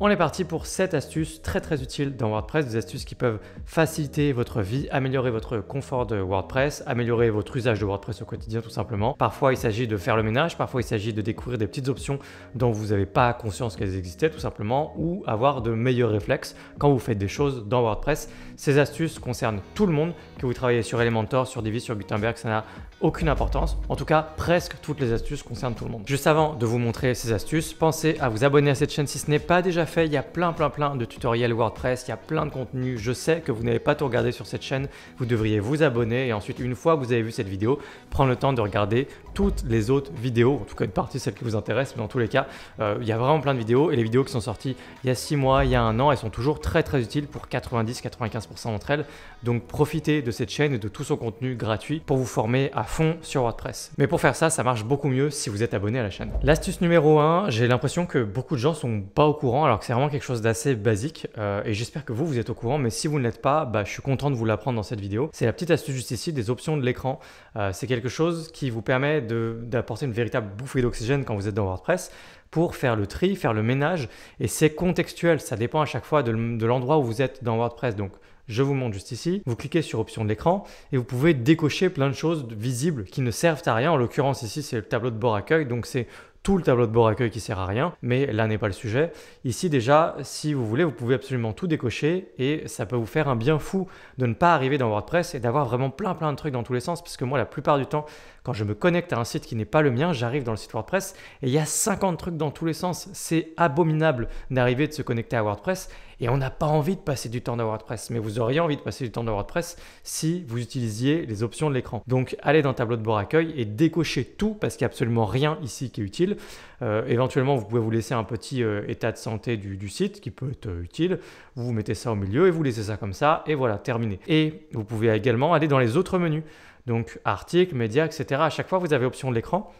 On est parti pour 7 astuces très très utiles dans WordPress, des astuces qui peuvent faciliter votre vie, améliorer votre confort de WordPress, améliorer votre usage de WordPress au quotidien tout simplement. Parfois il s'agit de faire le ménage, parfois il s'agit de découvrir des petites options dont vous n'avez pas conscience qu'elles existaient tout simplement, ou avoir de meilleurs réflexes quand vous faites des choses dans WordPress. Ces astuces concernent tout le monde, que vous travaillez sur Elementor, sur Divi, sur Gutenberg, ça n'a aucune importance. En tout cas, presque toutes les astuces concernent tout le monde. Juste avant de vous montrer ces astuces, pensez à vous abonner à cette chaîne si ce n'est pas déjà il y a plein plein plein de tutoriels WordPress, il y a plein de contenus, je sais que vous n'avez pas tout regardé sur cette chaîne, vous devriez vous abonner et ensuite une fois que vous avez vu cette vidéo, prendre le temps de regarder toutes les autres vidéos, en tout cas une partie celle qui vous intéresse, mais dans tous les cas, euh, il y a vraiment plein de vidéos et les vidéos qui sont sorties il y a 6 mois, il y a un an, elles sont toujours très très utiles pour 90-95% d'entre elles. Donc profitez de cette chaîne et de tout son contenu gratuit pour vous former à fond sur WordPress. Mais pour faire ça, ça marche beaucoup mieux si vous êtes abonné à la chaîne. L'astuce numéro 1, j'ai l'impression que beaucoup de gens sont pas au courant alors que c'est vraiment quelque chose d'assez basique euh, et j'espère que vous, vous êtes au courant, mais si vous ne l'êtes pas, bah, je suis content de vous l'apprendre dans cette vidéo. C'est la petite astuce juste ici des options de l'écran. Euh, c'est quelque chose qui vous permet d'apporter une véritable bouffée d'oxygène quand vous êtes dans WordPress pour faire le tri, faire le ménage. Et c'est contextuel, ça dépend à chaque fois de l'endroit où vous êtes dans WordPress. Donc je vous montre juste ici. Vous cliquez sur option de l'écran et vous pouvez décocher plein de choses visibles qui ne servent à rien. En l'occurrence ici, c'est le tableau de bord accueil, donc c'est tout le tableau de bord accueil qui sert à rien, mais là n'est pas le sujet. Ici déjà, si vous voulez, vous pouvez absolument tout décocher et ça peut vous faire un bien fou de ne pas arriver dans WordPress et d'avoir vraiment plein plein de trucs dans tous les sens, parce que moi la plupart du temps, quand je me connecte à un site qui n'est pas le mien, j'arrive dans le site WordPress et il y a 50 trucs dans tous les sens. C'est abominable d'arriver de se connecter à WordPress et on n'a pas envie de passer du temps dans WordPress, mais vous auriez envie de passer du temps dans WordPress si vous utilisiez les options de l'écran. Donc allez dans tableau de bord accueil et décochez tout parce qu'il n'y a absolument rien ici qui est utile. Euh, éventuellement, vous pouvez vous laisser un petit euh, état de santé du, site qui peut être euh, utile. Vous, vous mettez ça au milieu et vous laissez ça comme ça et voilà, terminé. Et vous pouvez également aller dans les autres menus. Donc articles, médias, etc. À chaque fois, vous avez option de l'écran.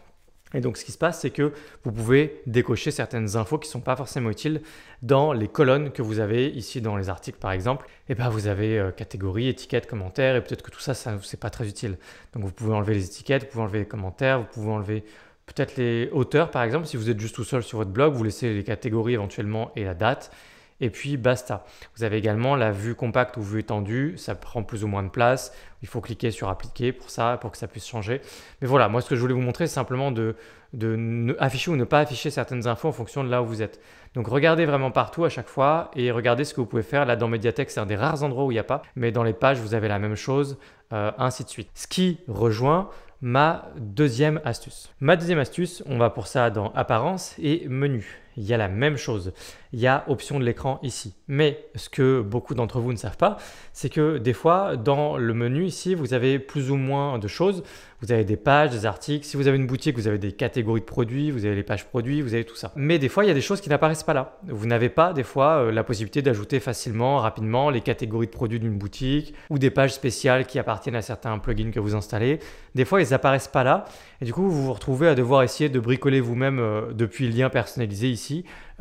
Et donc, ce qui se passe, c'est que vous pouvez décocher certaines infos qui ne sont pas forcément utiles dans les colonnes que vous avez ici dans les articles, par exemple. Et eh bien, vous avez catégories, euh, catégorie, étiquette, commentaire, et peut-être que tout ça, ça c'est pas très utile. Donc, vous pouvez enlever les étiquettes, vous pouvez enlever les commentaires, vous pouvez enlever peut-être les auteurs, par exemple. Si vous êtes juste tout seul sur votre blog, vous laissez les catégories éventuellement et la date et puis basta. Vous avez également la vue compacte ou vue étendue, ça prend plus ou moins de place, il faut cliquer sur appliquer pour ça, pour que ça puisse changer. Mais voilà, moi ce que je voulais vous montrer, c'est simplement de, de ne afficher ou ne pas afficher certaines infos en fonction de là où vous êtes. Donc regardez vraiment partout à chaque fois et regardez ce que vous pouvez faire. Là dans Mediatek, c'est un des rares endroits où il n'y a pas, mais dans les pages, vous avez la même chose, euh, ainsi de suite. Ce qui rejoint ma deuxième astuce. Ma deuxième astuce, on va pour ça dans Apparence et Menu il y a la même chose. Il y a option de l'écran ici. Mais ce que beaucoup d'entre vous ne savent pas, c'est que des fois, dans le menu ici, vous avez plus ou moins de choses. Vous avez des pages, des articles. Si vous avez une boutique, vous avez des catégories de produits, vous avez les pages produits, vous avez tout ça. Mais des fois, il y a des choses qui n'apparaissent pas là. Vous n'avez pas des fois euh, la possibilité d'ajouter facilement, rapidement, les catégories de produits d'une boutique ou des pages spéciales qui appartiennent à certains plugins que vous installez. Des fois, ils n'apparaissent pas là. Et du coup, vous vous retrouvez à devoir essayer de bricoler vous-même euh, depuis le lien personnalisé ici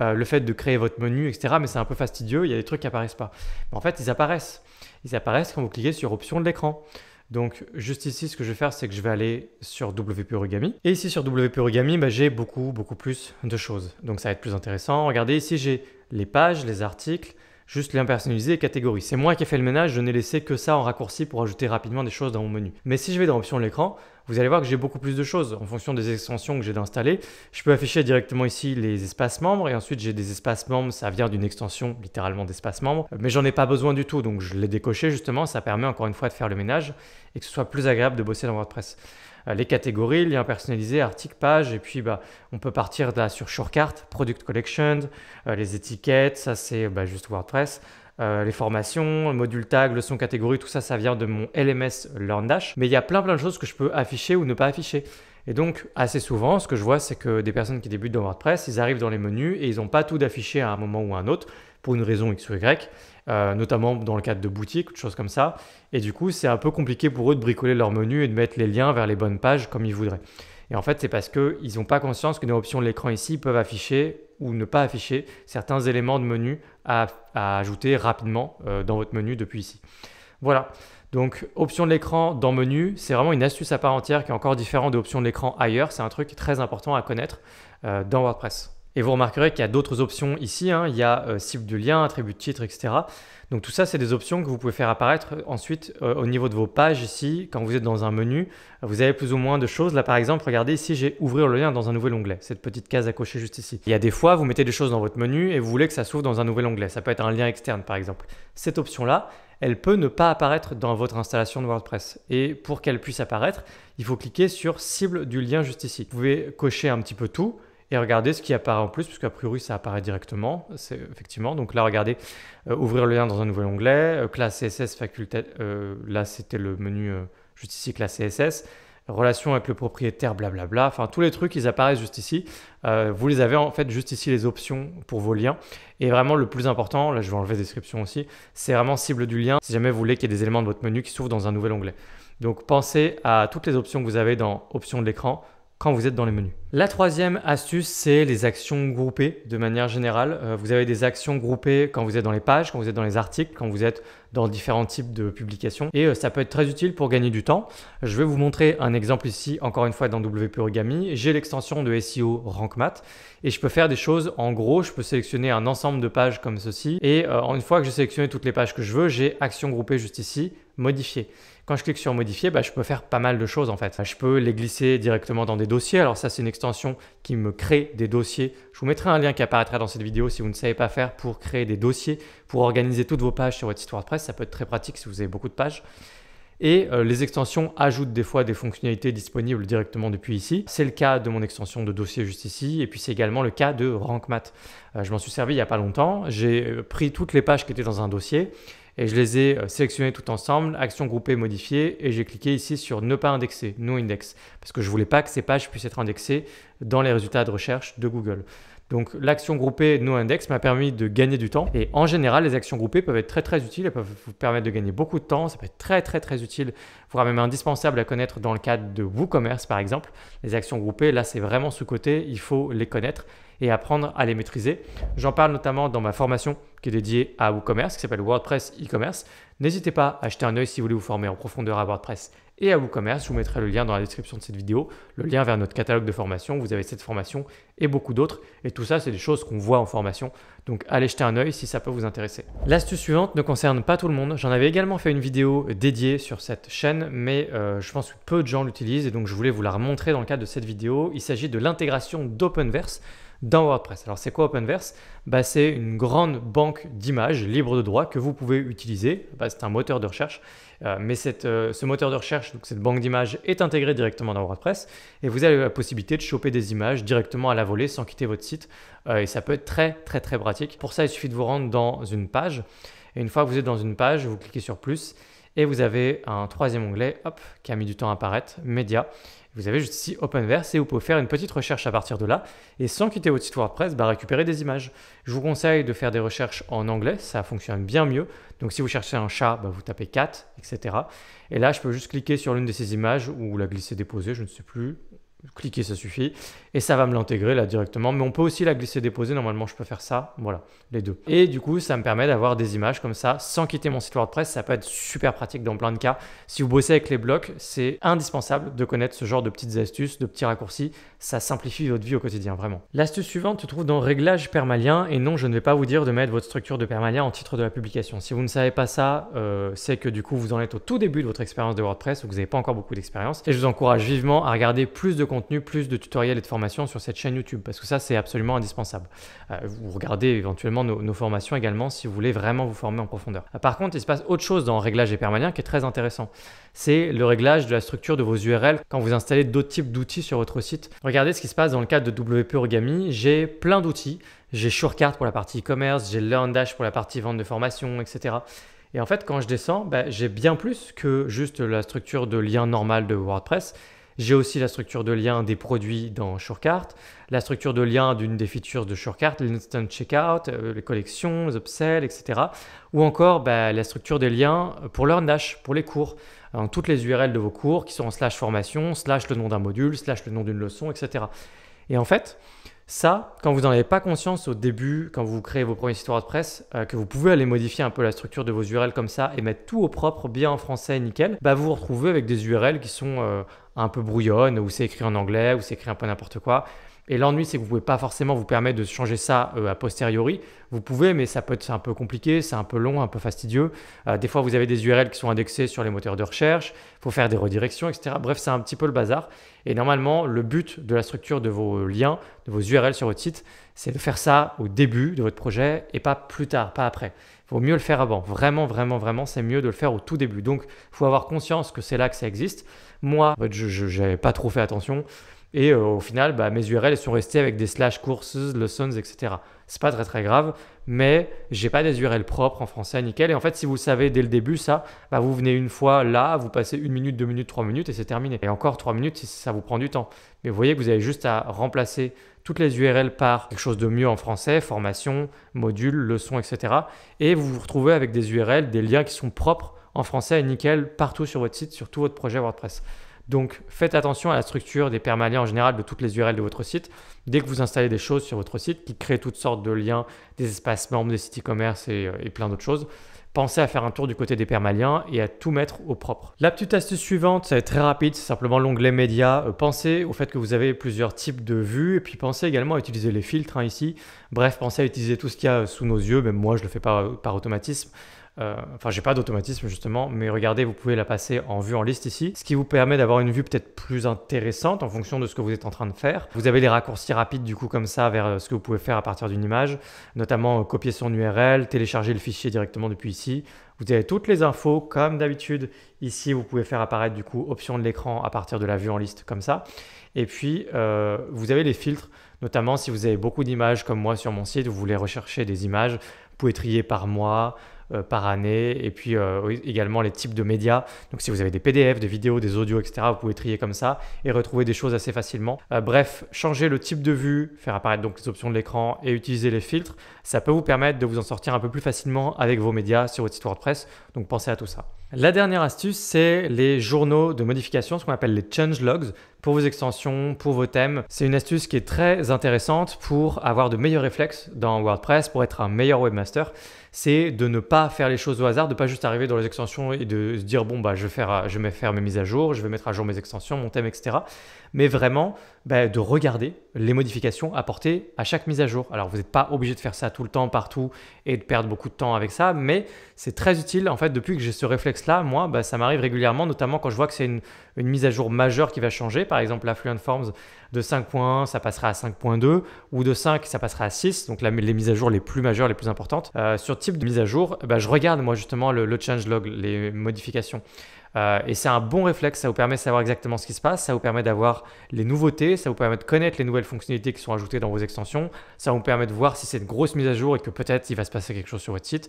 euh, le fait de créer votre menu, etc. Mais c'est un peu fastidieux, il y a des trucs qui apparaissent pas. Mais en fait, ils apparaissent. Ils apparaissent quand vous cliquez sur Options de l'écran. Donc juste ici, ce que je vais faire, c'est que je vais aller sur WP Origami. Et ici sur WP Origami, bah, j'ai beaucoup, beaucoup plus de choses. Donc ça va être plus intéressant. Regardez ici, j'ai les pages, les articles, juste personnalisé et catégorie. C'est moi qui ai fait le ménage, je n'ai laissé que ça en raccourci pour ajouter rapidement des choses dans mon menu. Mais si je vais dans options de l'écran, vous allez voir que j'ai beaucoup plus de choses en fonction des extensions que j'ai installées. Je peux afficher directement ici les espaces membres et ensuite j'ai des espaces membres, ça vient d'une extension littéralement d'espaces membres, mais j'en ai pas besoin du tout donc je l'ai décoché justement, ça permet encore une fois de faire le ménage et que ce soit plus agréable de bosser dans WordPress. Euh, les catégories, liens personnalisés, articles, pages, et puis bah, on peut partir sur Shortcart, Product Collection, euh, les étiquettes, ça c'est bah, juste WordPress, euh, les formations, le module tag, leçon catégorie, tout ça, ça vient de mon LMS LearnDash. Mais il y a plein plein de choses que je peux afficher ou ne pas afficher. Et donc, assez souvent, ce que je vois, c'est que des personnes qui débutent dans WordPress, ils arrivent dans les menus et ils n'ont pas tout d'affiché à un moment ou à un autre pour une raison X ou Y, euh, notamment dans le cadre de boutiques ou de choses comme ça. Et du coup, c'est un peu compliqué pour eux de bricoler leur menu et de mettre les liens vers les bonnes pages comme ils voudraient. Et en fait, c'est parce qu'ils n'ont pas conscience que nos options de l'écran ici peuvent afficher ou ne pas afficher certains éléments de menu à, ajouter rapidement euh, dans votre menu depuis ici. Voilà. Donc, option de l'écran dans menu, c'est vraiment une astuce à part entière qui est encore différente des options de l'écran ailleurs. C'est un truc très important à connaître euh, dans WordPress. Et vous remarquerez qu'il y a d'autres options ici, hein. il y a euh, cible du lien, attribut de titre, etc. Donc tout ça, c'est des options que vous pouvez faire apparaître euh, ensuite euh, au niveau de vos pages ici. Quand vous êtes dans un menu, vous avez plus ou moins de choses. Là, par exemple, regardez ici, j'ai ouvrir le lien dans un nouvel onglet, cette petite case à cocher juste ici. Il y a des fois, vous mettez des choses dans votre menu et vous voulez que ça s'ouvre dans un nouvel onglet. Ça peut être un lien externe, par exemple. Cette option-là, elle peut ne pas apparaître dans votre installation de WordPress. Et pour qu'elle puisse apparaître, il faut cliquer sur cible du lien juste ici. Vous pouvez cocher un petit peu tout et regardez ce qui apparaît en plus, puisque a priori ça apparaît directement, c'est effectivement. Donc là, regardez, euh, ouvrir le lien dans un nouvel onglet, euh, classe CSS faculté, euh, là c'était le menu juste ici, classe CSS, relation avec le propriétaire, blablabla, enfin tous les trucs, ils apparaissent juste ici. vous les avez en fait juste ici les options pour vos liens. Et vraiment le plus important, là je vais enlever description aussi, c'est vraiment cible du lien, si jamais vous voulez qu'il y ait des éléments de votre menu qui s'ouvrent dans un nouvel onglet. Donc pensez à toutes les options que vous avez dans options de l'écran quand vous êtes dans les menus. La troisième astuce, c'est les actions groupées de manière générale. Euh, vous avez des actions groupées quand vous êtes dans les pages, quand vous êtes dans les articles, quand vous êtes dans différents types de publications. Et euh, ça peut être très utile pour gagner du temps. Je vais vous montrer un exemple ici, encore une fois, dans WP Origami. J'ai l'extension de SEO Rank Math et je peux faire des choses. En gros, je peux sélectionner un ensemble de pages comme ceci. Et euh, une fois que j'ai sélectionné toutes les pages que je veux, j'ai actions groupées juste ici, modifier. Quand je clique sur modifier, bah, je peux faire pas mal de choses en fait. Je peux les glisser directement dans des dossiers. Alors ça, c'est une extension qui me crée des dossiers. Je vous mettrai un lien qui apparaîtra dans cette vidéo si vous ne savez pas faire pour créer des dossiers, pour organiser toutes vos pages sur votre site WordPress. Ça peut être très pratique si vous avez beaucoup de pages. Et euh, les extensions ajoutent des fois des fonctionnalités disponibles directement depuis ici. C'est le cas de mon extension de dossier juste ici, et puis c'est également le cas de RankMath. Euh, Math. je m'en suis servi il n'y a pas longtemps. J'ai euh, pris toutes les pages qui étaient dans un dossier et je les ai euh, sélectionnés tout ensemble, actions groupées modifiées, et j'ai cliqué ici sur ne pas indexer, non index, parce que je voulais pas que ces pages puissent être indexées dans les résultats de recherche de Google. Donc l'action groupée no index m'a permis de gagner du temps. Et en général, les actions groupées peuvent être très très utiles. Elles peuvent vous permettre de gagner beaucoup de temps. Ça peut être très très très utile, voire même indispensable à connaître dans le cadre de WooCommerce par exemple. Les actions groupées, là c'est vraiment sous-côté. Il faut les connaître et apprendre à les maîtriser. J'en parle notamment dans ma formation qui est dédiée à WooCommerce, qui s'appelle WordPress e-commerce. N'hésitez pas à acheter un œil si vous voulez vous former en profondeur à WordPress et à WooCommerce. Je vous mettrai le lien dans la description de cette vidéo, le lien vers notre catalogue de formation. Vous avez cette formation et beaucoup d'autres. Et tout ça, c'est des choses qu'on voit en formation. Donc allez jeter un œil si ça peut vous intéresser. L'astuce suivante ne concerne pas tout le monde. J'en avais également fait une vidéo dédiée sur cette chaîne, mais euh, je pense que peu de gens l'utilisent et donc je voulais vous la remontrer dans le cadre de cette vidéo. Il s'agit de l'intégration d'Openverse dans WordPress. Alors c'est quoi Openverse bah, C'est une grande banque d'images libre de droit que vous pouvez utiliser. Bah, c'est un moteur de recherche, euh, mais cette, euh, ce moteur de recherche, donc cette banque d'images est intégrée directement dans WordPress et vous avez la possibilité de choper des images directement à la volée sans quitter votre site euh, et ça peut être très très très pratique. Pour ça, il suffit de vous rendre dans une page et une fois que vous êtes dans une page, vous cliquez sur plus et vous avez un troisième onglet, hop, qui a mis du temps à apparaître, Média. Vous avez juste ici OpenVerse et vous pouvez faire une petite recherche à partir de là et sans quitter votre site WordPress, bah, récupérer des images. Je vous conseille de faire des recherches en anglais, ça fonctionne bien mieux. Donc si vous cherchez un chat, bah, vous tapez cat, etc. Et là, je peux juste cliquer sur l'une de ces images ou la glisser déposer, je ne sais plus, cliquer ça suffit et ça va me l'intégrer là directement mais on peut aussi la glisser déposer normalement je peux faire ça voilà les deux et du coup ça me permet d'avoir des images comme ça sans quitter mon site WordPress ça peut être super pratique dans plein de cas si vous bossez avec les blocs c'est indispensable de connaître ce genre de petites astuces de petits raccourcis ça simplifie votre vie au quotidien vraiment l'astuce suivante se trouve dans réglages permalien et non je ne vais pas vous dire de mettre votre structure de permalien en titre de la publication si vous ne savez pas ça euh, c'est que du coup vous en êtes au tout début de votre expérience de WordPress ou que vous n'avez pas encore beaucoup d'expérience et je vous encourage vivement à regarder plus de contenu, plus de tutoriels et de formations sur cette chaîne YouTube, parce que ça, c'est absolument indispensable. Euh, vous regardez éventuellement nos, formations également si vous voulez vraiment vous former en profondeur. Euh, par contre, il se passe autre chose dans réglage permanent qui est très intéressant. C'est le réglage de la structure de vos URL quand vous installez d'autres types d'outils sur votre site. Regardez ce qui se passe dans le cadre de WP Origami. J'ai plein d'outils. J'ai Surecard pour la partie e-commerce, j'ai LearnDash pour la partie vente de formation, etc. Et en fait, quand je descends, bah, j'ai bien plus que juste la structure de lien normal de WordPress. J'ai aussi la structure de lien des produits dans Shortcart, la structure de lien d'une des features de Shortcart, l'instant checkout, euh, les collections, les upsells, etc. Ou encore bah, la structure des liens pour leur Nash, pour les cours, toutes les URL de vos cours qui sont en slash formation, slash le nom d'un module, slash le nom d'une leçon, etc. Et en fait, ça, quand vous n'en avez pas conscience au début, quand vous créez vos premiers sites WordPress, presse, euh, que vous pouvez aller modifier un peu la structure de vos URL comme ça et mettre tout au propre, bien en français, nickel, bah, vous vous retrouvez avec des URL qui sont euh, un peu brouillonnes, où c'est écrit en anglais, où c'est écrit un peu n'importe quoi. Et l'ennui, c'est que vous ne pouvez pas forcément vous permettre de changer ça euh, a posteriori. Vous pouvez, mais ça peut être un peu compliqué, c'est un peu long, un peu fastidieux. Euh, des fois, vous avez des URL qui sont indexées sur les moteurs de recherche, il faut faire des redirections, etc. Bref, c'est un petit peu le bazar. Et normalement, le but de la structure de vos liens, de vos URL sur votre site, c'est de faire ça au début de votre projet et pas plus tard, pas après. Il vaut mieux le faire avant. Vraiment, vraiment, vraiment, c'est mieux de le faire au tout début. Donc, il faut avoir conscience que c'est là que ça existe. Moi, je n'avais pas trop fait attention. Et euh, au final, bah, mes URL sont restées avec des slash courses, lessons, etc. C'est pas très très grave, mais j'ai pas des URL propres en français, nickel. Et en fait, si vous savez dès le début ça, bah, vous venez une fois là, vous passez une minute, deux minutes, trois minutes et c'est terminé. Et encore trois minutes si ça vous prend du temps. Mais vous voyez que vous avez juste à remplacer toutes les URL par quelque chose de mieux en français, formation, module, leçon, etc. Et vous vous retrouvez avec des URL, des liens qui sont propres en français, nickel, partout sur votre site, sur tout votre projet WordPress. Donc faites attention à la structure des permaliens en général de toutes les URL de votre site. Dès que vous installez des choses sur votre site qui créent toutes sortes de liens, des espaces membres, des sites e-commerce euh, et, plein d'autres choses, pensez à faire un tour du côté des permaliens et à tout mettre au propre. La petite astuce suivante, ça va être très rapide, c'est simplement l'onglet médias. Euh, pensez au fait que vous avez plusieurs types de vues et puis pensez également à utiliser les filtres hein, ici. Bref, pensez à utiliser tout ce qu'il y a sous nos yeux, même moi je ne le fais pas par automatisme. Euh, enfin j'ai pas d'automatisme justement, mais regardez, vous pouvez la passer en vue en liste ici, ce qui vous permet d'avoir une vue peut-être plus intéressante en fonction de ce que vous êtes en train de faire. Vous avez les raccourcis rapides du coup comme ça vers euh, ce que vous pouvez faire à partir d'une image, notamment euh, copier son URL, télécharger le fichier directement depuis ici. Vous avez toutes les infos comme d'habitude. Ici, vous pouvez faire apparaître du coup option de l'écran à partir de la vue en liste comme ça. Et puis, vous avez les filtres, notamment si vous avez beaucoup d'images comme moi sur mon site, vous voulez rechercher des images, vous pouvez trier par mois, euh, par année, et puis euh, également les types de médias. Donc si vous avez des PDF, des vidéos, des audios, etc., vous pouvez trier comme ça et retrouver des choses assez facilement. Euh, bref, changer le type de vue, faire apparaître donc les options de l'écran et utiliser les filtres, ça peut vous permettre de vous en sortir un peu plus facilement avec vos médias sur votre site WordPress. Donc pensez à tout ça. La dernière astuce, c'est les journaux de modification, ce qu'on appelle les change logs pour vos extensions, pour vos thèmes. C'est une astuce qui est très intéressante pour avoir de meilleurs réflexes dans WordPress, pour être un meilleur webmaster. C'est de ne pas faire les choses au hasard, de ne pas juste arriver dans les extensions et de se dire bon bah je vais faire, euh, je vais faire mes mises à jour, je vais mettre à jour mes extensions, mon thème, etc. Mais vraiment bah, de regarder les modifications apportées à chaque mise à jour. Alors vous n'êtes pas obligé de faire ça tout le temps, partout et de perdre beaucoup de temps avec ça, mais c'est très utile en fait depuis que j'ai ce réflexe là, moi bah, ça m'arrive régulièrement, notamment quand je vois que c'est une mise à jour majeure qui va changer par exemple, Fluent forms de 5.1, ça passera à 5.2, ou de 5, ça passera à 6, donc les mises à jour les plus majeures, les plus importantes. Euh, sur type de mise à jour, eh ben, je regarde moi justement le, le changelog, les modifications. Euh, et c'est un bon réflexe, ça vous permet de savoir exactement ce qui se passe, ça vous permet d'avoir les nouveautés, ça vous permet de connaître les nouvelles fonctionnalités qui sont ajoutées dans vos extensions, ça vous permet de voir si c'est une grosse mise à jour et que peut-être il va se passer quelque chose sur votre site.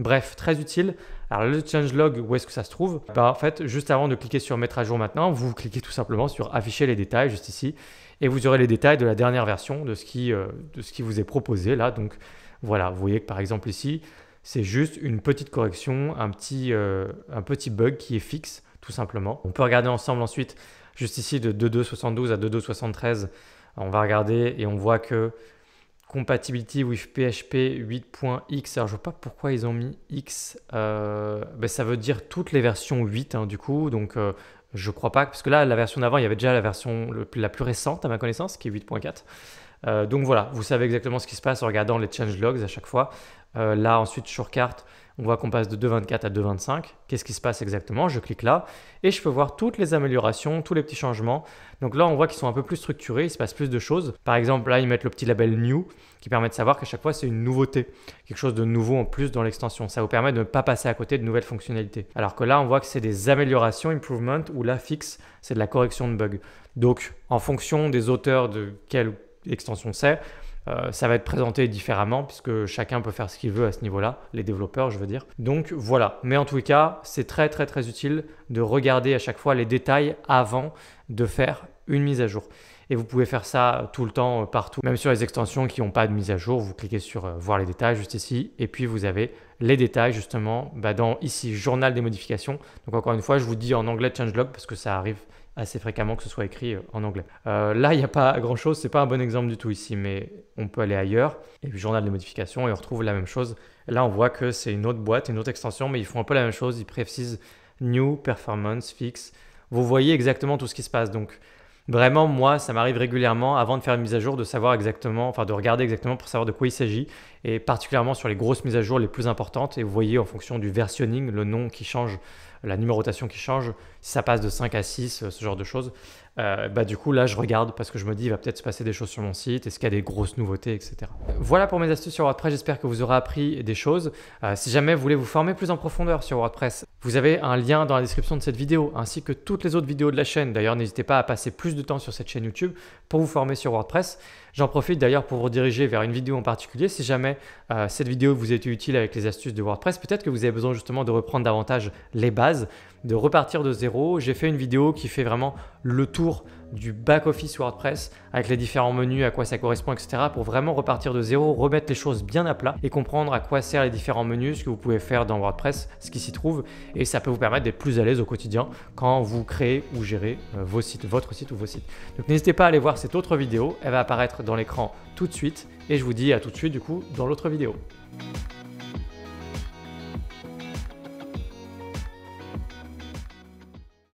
Bref, très utile. Alors le changelog, où est-ce que ça se trouve bah, En fait, juste avant de cliquer sur mettre à jour maintenant, vous cliquez tout simplement sur afficher les détails juste ici et vous aurez les détails de la dernière version de ce qui, euh, de ce qui vous est proposé là. Donc voilà, vous voyez que par exemple ici, c'est juste une petite correction, un petit, euh, un petit bug qui est fixe, tout simplement. On peut regarder ensemble ensuite, juste ici, de 2272 à 2273. On va regarder et on voit que compatibility with PHP 8.x. Alors, je ne vois pas pourquoi ils ont mis X. Euh, ben, ça veut dire toutes les versions 8, hein, du coup. Donc, je euh, je crois pas, parce que là, la version d'avant, il y avait déjà la version la plus récente, à ma connaissance, qui est 8.4. Euh, donc voilà, vous savez exactement ce qui se passe en regardant les change logs à chaque fois. Euh, là, ensuite, sur carte, on voit qu'on passe de 2.24 à 2.25. Qu'est-ce qui se passe exactement Je clique là et je peux voir toutes les améliorations, tous les petits changements. Donc là, on voit qu'ils sont un peu plus structurés, il se passe plus de choses. Par exemple, là, ils mettent le petit label New qui permet de savoir qu'à chaque fois, c'est une nouveauté, quelque chose de nouveau en plus dans l'extension. Ça vous permet de ne pas passer à côté de nouvelles fonctionnalités. Alors que là, on voit que c'est des améliorations, improvement, ou là, fixe, c'est de la correction de bugs. Donc, en fonction des auteurs de quel extension c'est, euh, ça va être présenté différemment puisque chacun peut faire ce qu'il veut à ce niveau-là, les développeurs je veux dire. Donc voilà, mais en les cas c'est très très très utile de regarder à chaque fois les détails avant de faire une mise à jour. Et vous pouvez faire ça tout le temps, euh, partout, même sur les extensions qui n'ont pas de mise à jour, vous cliquez sur euh, voir les détails juste ici et puis vous avez les détails justement bah, dans ici journal des modifications. Donc encore une fois, je vous dis en anglais change changelog parce que ça arrive assez fréquemment que ce soit écrit euh, en anglais. Euh, là, il n'y a pas grand chose, c'est pas un bon exemple du tout ici, mais on peut aller ailleurs. Et puis journal des modifications, et on retrouve la même chose. Là, on voit que c'est une autre boîte, une autre extension, mais ils font un peu la même chose. Ils précisent new, performance, fixe. Vous voyez exactement tout ce qui se passe. Donc Vraiment, moi, ça m'arrive régulièrement avant de faire une mise à jour de savoir exactement, enfin de regarder exactement pour savoir de quoi il s'agit, et particulièrement sur les grosses mises à jour les plus importantes. Et vous voyez en fonction du versionning, le nom qui change, la numérotation qui change, si ça passe de 5 à 6, euh, ce genre de choses. Euh, bah, du coup là je regarde parce que je me dis il va peut-être se passer des choses sur mon site, est-ce qu'il y a des grosses nouveautés, etc. Voilà pour mes astuces sur WordPress, j'espère que vous aurez appris des choses. Euh, si jamais vous voulez vous former plus en profondeur sur WordPress, vous avez un lien dans la description de cette vidéo ainsi que toutes les autres vidéos de la chaîne. D'ailleurs n'hésitez pas à passer plus de temps sur cette chaîne YouTube pour vous former sur WordPress. J'en profite d'ailleurs pour vous diriger vers une vidéo en particulier. Si jamais euh, cette vidéo vous a utile avec les astuces de WordPress, peut-être que vous avez besoin justement de reprendre davantage les bases de repartir de zéro. J'ai fait une vidéo qui fait vraiment le tour du back-office WordPress avec les différents menus, à quoi ça correspond, etc. pour vraiment repartir de zéro, remettre les choses bien à plat et comprendre à quoi servent les différents menus, ce que vous pouvez faire dans WordPress, ce qui s'y trouve. Et ça peut vous permettre d'être plus à l'aise au quotidien quand vous créez ou gérez euh, vos sites, votre site ou vos sites. Donc n'hésitez pas à aller voir cette autre vidéo, elle va apparaître dans l'écran tout de suite et je vous dis à tout de suite du coup dans l'autre vidéo.